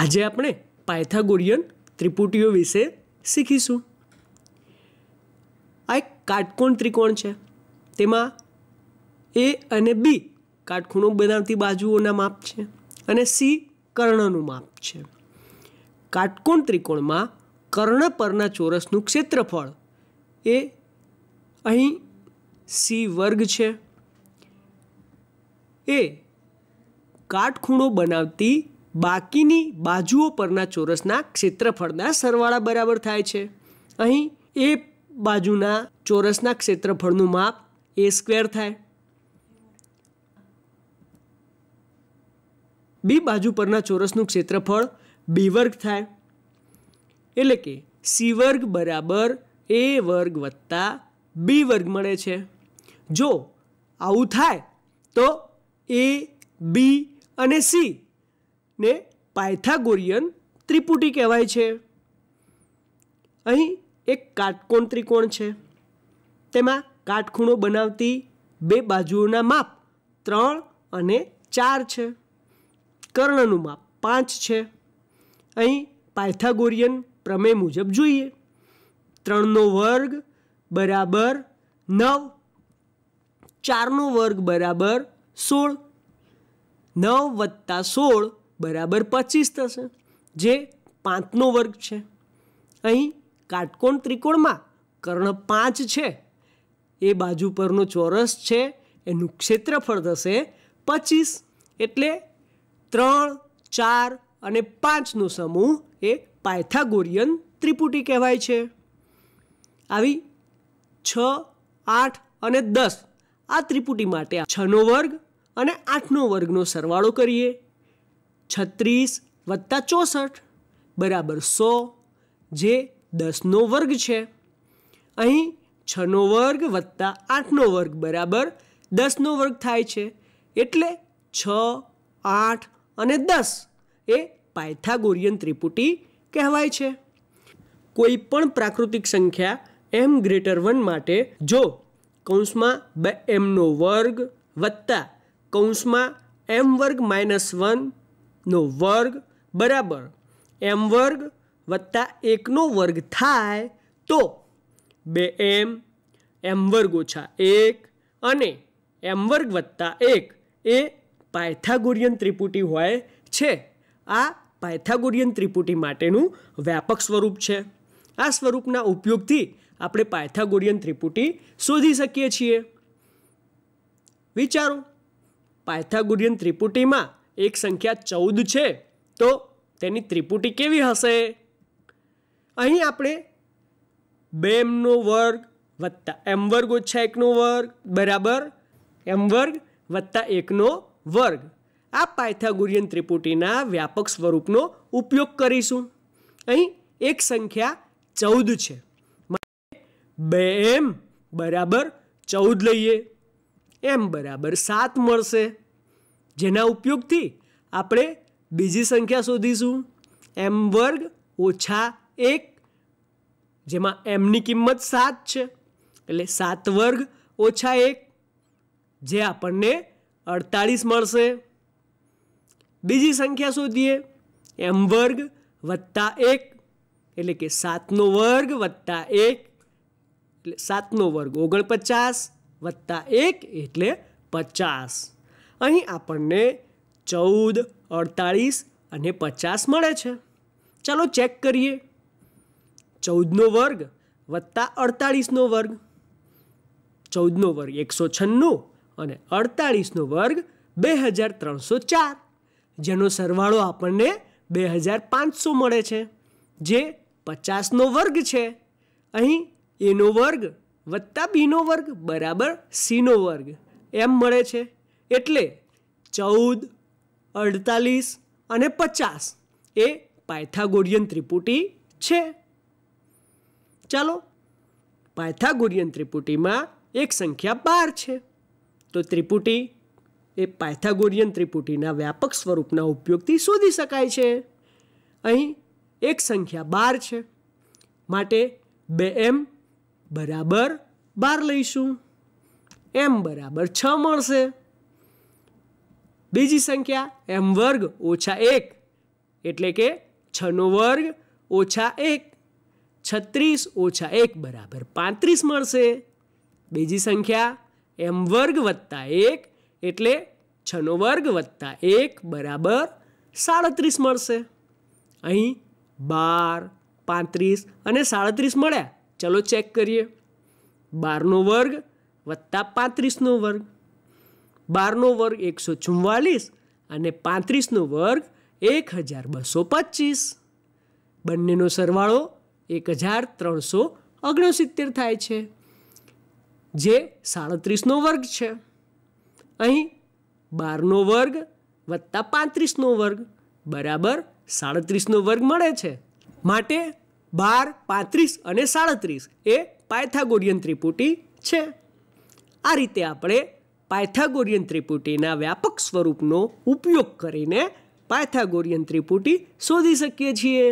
આજે આપણે પાયથાગોરિયન ત્રિપુટીઓ વિશે શીખીશું આ એક કાટકોણ ત્રિકોણ છે તેમાં એ અને બી કાટખૂણો બનાવતી બાજુઓના માપ છે અને સી કર્ણનું માપ છે કાટકોણ ત્રિકોણમાં કર્ણ પરના ચોરસનું ક્ષેત્રફળ એ અહીં સી વર્ગ છે એ કાટખૂણો બનાવતી બાકીની બાજુઓ પરના ચોરસના ક્ષેત્રફળના સરવાળા બરાબર થાય છે અહીં એ બાજુના ચોરસના ક્ષેત્રફળનું માપ એ સ્ક્વેર થાય બી બાજુ પરના ચોરસનું ક્ષેત્રફળ બી વર્ગ થાય એટલે કે સી વર્ગ બરાબર એ વર્ગ વત્તા બી વર્ગ મળે છે જો આવું થાય તો એ બી અને સી ને પાયથાગોરિયન ત્રિપુટી કહેવાય છે અહીં એક કાટકોણ ત્રિકોણ છે તેમાં કાટખૂણો બનાવતી બે બાજુઓના માપ ત્રણ અને ચાર છે કર્ણનું માપ પાંચ છે અહીં પાયથાગોરિયન પ્રમેય મુજબ જોઈએ ત્રણનો વર્ગ બરાબર નવ ચારનો વર્ગ બરાબર સોળ નવ વત્તા સોળ બરાબર પચીસ થશે જે પાંચનો વર્ગ છે અહીં કાટકોણ ત્રિકોણમાં કર્ણ પાંચ છે એ બાજુ પરનો ચોરસ છે એનું ક્ષેત્રફળ થશે પચીસ એટલે ત્રણ ચાર અને પાંચનો સમૂહ એ પાયથાગોરિયન ત્રિપુટી કહેવાય છે આવી છ આઠ અને દસ આ ત્રિપુટી માટે છનો વર્ગ અને આઠનો વર્ગનો સરવાળો કરીએ છત્રીસ વત્તા ચોસઠ બરાબર સો જે દસનો વર્ગ છે અહીં છનો વર્ગ વત્તા આઠનો વર્ગ બરાબર દસનો વર્ગ થાય છે એટલે છ આઠ અને દસ એ પાયથાગોરિયન ત્રિપુટી કહેવાય છે કોઈ પણ પ્રાકૃતિક સંખ્યા એમ ગ્રેટર વન માટે જો કૌંસમાં બે એમનો વર્ગ વત્તા કૌંસમાં એમ વર્ગ માઇનસ વન નો વર્ગ બરાબર એમ વર્ગ વત્તા એકનો વર્ગ થાય તો બે એમ એમ વર્ગ ઓછા એક અને એમ વર્ગ વત્તા એક એ પાયથાગોરિયન ત્રિપુટી હોય છે આ પાયથાગોરિયન ત્રિપુટી માટેનું વ્યાપક સ્વરૂપ છે આ સ્વરૂપના ઉપયોગથી આપણે પાયથાગોરિયન ત્રિપુટી શોધી શકીએ છીએ વિચારો પાયથાગોરિયન ત્રિપુટીમાં એક સંખ્યા ચૌદ છે તો તેની ત્રિપુટી કેવી હશે અહીં આપણે બે એમનો વર્ગ વત્તા એમ વર્ગ ઓછા એકનો વર્ગ બરાબર એમ વર્ગ વત્તા એકનો વર્ગ આ પાયથાગોરિયન ત્રિપુટીના વ્યાપક સ્વરૂપનો ઉપયોગ કરીશું અહીં એક સંખ્યા ચૌદ છે બે એમ બરાબર ચૌદ લઈએ એમ બરાબર સાત મળશે જેના ઉપયોગથી આપણે બીજી સંખ્યા શોધીશું એમ વર્ગ ઓછા એક જેમાં એમની કિંમત સાત છે એટલે સાત વર્ગ ઓછા એક જે આપણને અડતાળીસ મળશે બીજી સંખ્યા શોધીએ એમ વર્ગ વત્તા એક એટલે કે સાતનો વર્ગ વત્તા એક એટલે સાતનો વર્ગ ઓગણપચાસ વત્તા એક એટલે પચાસ અહીં આપણને ચૌદ અડતાળીસ અને પચાસ મળે છે ચાલો ચેક કરીએ ચૌદનો વર્ગ વત્તા અડતાળીસનો વર્ગ ચૌદનો વર્ગ એકસો છન્નું અને અડતાળીસનો વર્ગ બે હજાર ત્રણસો ચાર જેનો સરવાળો આપણને બે હજાર પાંચસો મળે છે જે પચાસનો વર્ગ છે અહીં એનો વર્ગ વત્તા બીનો વર્ગ બરાબર સીનો વર્ગ એમ મળે છે એટલે ચૌદ અડતાલીસ અને પચાસ એ પાયથાગોરિયન ત્રિપુટી છે ચાલો પાયથાગોરિયન ત્રિપુટીમાં એક સંખ્યા બાર છે તો ત્રિપુટી એ પાયથાગોરિયન ત્રિપુટીના વ્યાપક સ્વરૂપના ઉપયોગથી શોધી શકાય છે અહીં એક સંખ્યા બાર છે માટે બે એમ બરાબર બાર લઈશું એમ બરાબર છ મળશે બીજી સંખ્યા એમ વર્ગ ઓછા એક એટલે કે છનો વર્ગ ઓછા એક છત્રીસ ઓછા એક બરાબર પાંત્રીસ મળશે બીજી સંખ્યા એમ વર્ગ વત્તા એક એટલે છનો વર્ગ વત્તા એક બરાબર સાડત્રીસ મળશે અહીં બાર પાંત્રીસ અને સાડત્રીસ મળ્યા ચલો ચેક કરીએ બારનો વર્ગ વત્તા પાંત્રીસનો વર્ગ બારનો વર્ગ એકસો ચુમ્માલીસ અને પાંત્રીસનો વર્ગ એક હજાર બસો પચીસ બંનેનો સરવાળો એક હજાર ત્રણસો ઓગણસિત્તેર થાય છે જે સાડત્રીસનો વર્ગ છે અહીં બારનો વર્ગ વત્તા પાંત્રીસનો વર્ગ બરાબર સાડત્રીસનો વર્ગ મળે છે માટે બાર પાંત્રીસ અને સાડત્રીસ એ પાયથાગોરિયન ત્રિપુટી છે આ રીતે આપણે પાયથાગોરિયન ત્રિપુટીના વ્યાપક સ્વરૂપનો ઉપયોગ કરીને પાયથાગોરિયન ત્રિપુટી શોધી શકીએ છીએ